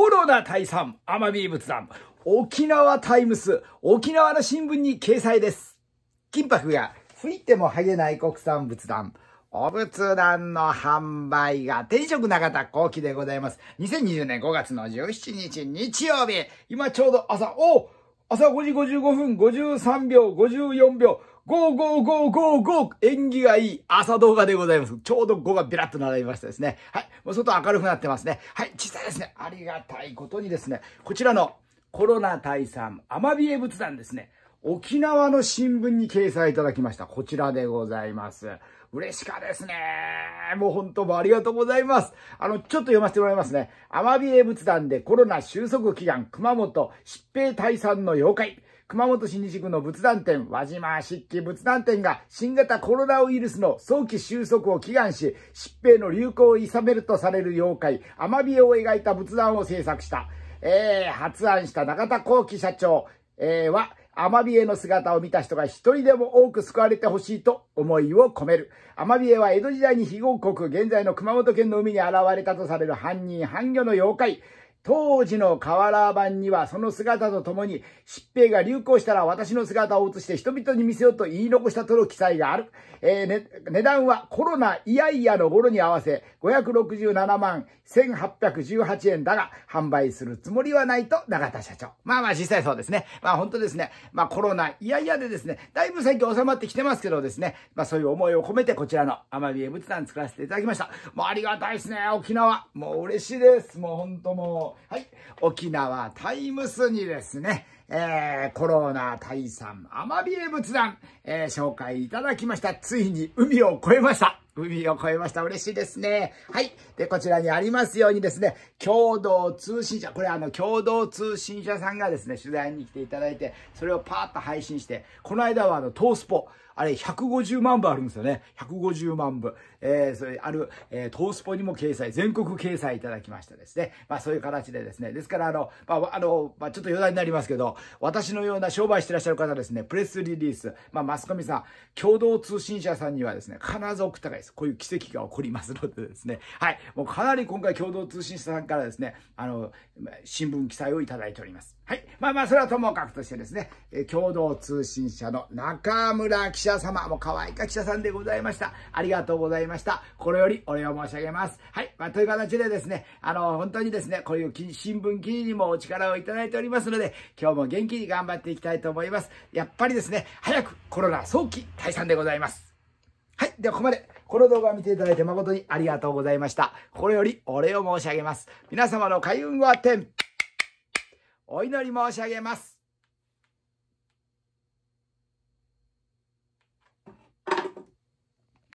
コロナ退散、奄美仏壇、沖縄タイムス、沖縄の新聞に掲載です。金箔が吹いても剥げない国産仏壇。お仏壇の販売が定食長田後期でございます。2020年5月の17日日曜日。今ちょうど朝、お朝5時55分53秒、54秒、ゴーゴーゴーゴーゴー縁起がいい朝動画でございます。ちょうど5がビラッと並びましたですね。はい。もう外明るくなってますね。はい。実際ですね、ありがたいことにですね、こちらのコロナ退散、アマビエ仏壇ですね。沖縄の新聞に掲載いただきました。こちらでございます。嬉しかですね。もう本当もありがとうございます。あの、ちょっと読ませてもらいますね。アマビエ仏壇でコロナ収束祈願、熊本疾病退散の妖怪。熊本市西区の仏壇店、輪島漆器仏壇店が新型コロナウイルスの早期収束を祈願し、疾病の流行をいさめるとされる妖怪、アマビエを描いた仏壇を制作した。えー、発案した中田幸喜社長、えー、は、アマビエの姿を見た人が一人でも多く救われてほしいと思いを込める。アマビエは江戸時代に非合国、現在の熊本県の海に現れたとされる犯人、犯魚の妖怪。当時の瓦版にはその姿とともに、疾病が流行したら私の姿を映して人々に見せようと言い残したとの記載がある。えーね、値段はコロナイヤイヤの頃に合わせ567万1818円だが、販売するつもりはないと永田社長。まあまあ実際そうですね。まあ本当ですね。まあコロナイヤイヤでですね、だいぶ最近収まってきてますけどですね、まあそういう思いを込めてこちらの奄美へ仏壇作らせていただきました。もうありがたいですね、沖縄。もう嬉しいです。もう本当もう。はい。沖縄タイムスにですね、えー、コロナ退散アマビエ仏壇、えー、紹介いただきました。ついに海を越えました。海を越えました。嬉しいですね。はい。で、こちらにありますようにですね、共同通信社、これあの、共同通信社さんがですね、取材に来ていただいて、それをパーッと配信して、この間はあの、トースポ、あれ150万部あるんですよね。150万部。えー、それある、えー、トースポにも掲載、全国掲載いただきましたですね。まあそういう形でですね。ですからあの、まあ、あの、まあ、ちょっと余談になりますけど、私のような商売してらっしゃる方ですね、プレスリリース、まあマスコミさん、共同通信社さんにはですね、必ず送ったがいいです。。こういう奇跡が起こりますのでですね。はい。もうかなり今回共同通信社さんからですね、あの、新聞記載をいただいております。はい。まあまあ、それはともかくとしてですね、え共同通信社の中村記者様、もう可愛いか記者さんでございました。ありがとうございました。これよりお礼を申し上げます。はい。まあ、という形でですね、あの、本当にですね、こういう新聞記事にもお力をいただいておりますので、今日も元気に頑張っていきたいと思います。やっぱりですね、早くコロナ早期退散でございます。はい。では、ここまで。この動画を見ていただいて誠にありがとうございました。これよりお礼を申し上げます。皆様の開運は天、お祈り申し上げます。